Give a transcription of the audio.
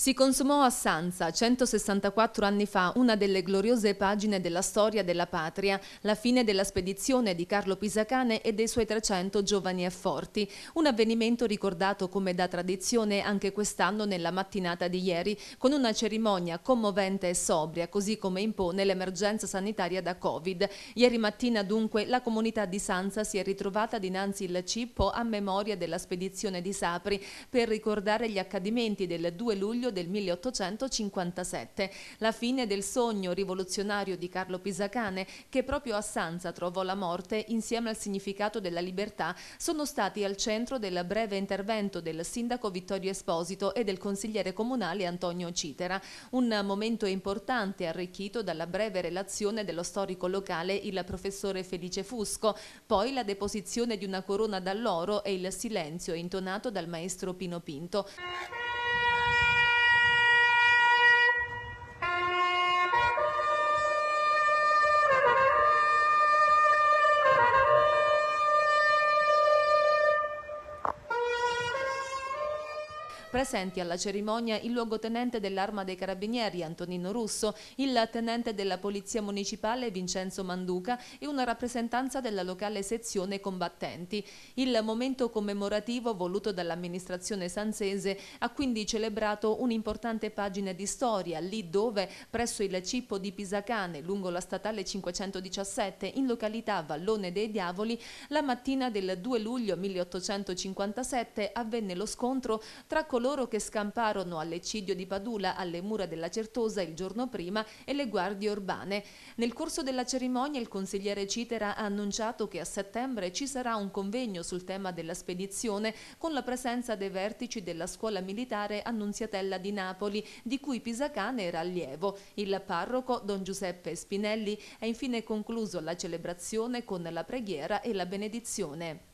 Si consumò a Sanza, 164 anni fa, una delle gloriose pagine della storia della patria, la fine della spedizione di Carlo Pisacane e dei suoi 300 giovani e forti. Un avvenimento ricordato come da tradizione anche quest'anno nella mattinata di ieri, con una cerimonia commovente e sobria, così come impone l'emergenza sanitaria da Covid. Ieri mattina, dunque, la comunità di Sanza si è ritrovata dinanzi il Cippo a memoria della spedizione di Sapri per ricordare gli accadimenti del 2 luglio luglio del 1857, la fine del sogno rivoluzionario di Carlo Pisacane che proprio a Sanza trovò la morte insieme al significato della libertà, sono stati al centro del breve intervento del sindaco Vittorio Esposito e del consigliere comunale Antonio Citera, un momento importante arricchito dalla breve relazione dello storico locale il professore Felice Fusco, poi la deposizione di una corona d'alloro e il silenzio intonato dal maestro Pino Pinto. Presenti alla cerimonia il luogotenente dell'Arma dei Carabinieri Antonino Russo, il tenente della Polizia Municipale Vincenzo Manduca e una rappresentanza della locale sezione combattenti. Il momento commemorativo voluto dall'amministrazione sanzese ha quindi celebrato un'importante pagina di storia, lì dove, presso il Cippo di Pisacane, lungo la statale 517, in località Vallone dei Diavoli, la mattina del 2 luglio 1857 avvenne lo scontro tra coloro che scamparono all'eccidio di Padula alle mura della Certosa il giorno prima e le guardie urbane. Nel corso della cerimonia il consigliere Citera ha annunciato che a settembre ci sarà un convegno sul tema della spedizione con la presenza dei vertici della scuola militare Annunziatella di Napoli, di cui Pisacane era allievo. Il parroco Don Giuseppe Spinelli ha infine concluso la celebrazione con la preghiera e la benedizione.